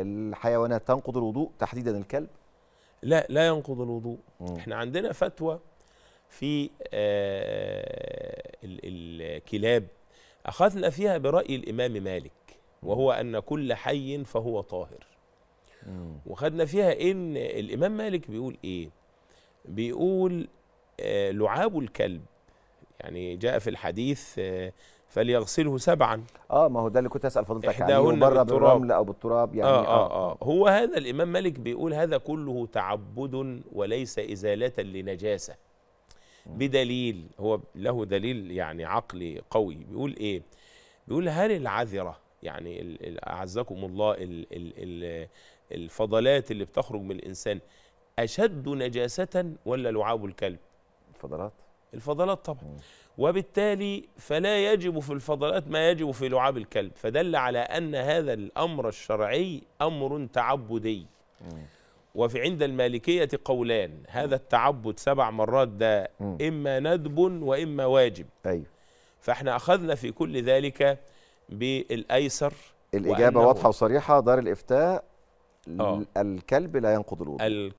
الحيوانات تنقض الوضوء تحديدا الكلب لا لا ينقض الوضوء مم. احنا عندنا فتوى في آه، الكلاب اخذنا فيها براي الامام مالك وهو ان كل حي فهو طاهر وخدنا فيها ان الامام مالك بيقول ايه بيقول آه، لعاب الكلب يعني جاء في الحديث آه، فليغسله سبعا اه ما هو ده اللي كنت اسال فضيلتك عليه يعني، بره بالرمل او بالتراب يعني آه, آه, آه, اه هو هذا الامام مالك بيقول هذا كله تعبد وليس ازاله لنجاسه بدليل هو له دليل يعني عقلي قوي بيقول ايه بيقول هل العذره يعني اعزكم الله الـ الـ الـ الفضلات اللي بتخرج من الانسان اشد نجاسه ولا لعاب الكلب الفضلات الفضلات طبعا وبالتالي فلا يجب في الفضلات ما يجب في لعاب الكلب فدل على أن هذا الأمر الشرعي أمر تعبدي وفي عند المالكية قولان هذا التعبد سبع مرات ده إما ندب وإما واجب أيوه فاحنا أخذنا في كل ذلك بالأيسر الإجابة واضحة وصريحة دار الإفتاء أوه. الكلب لا ينقض الوضوء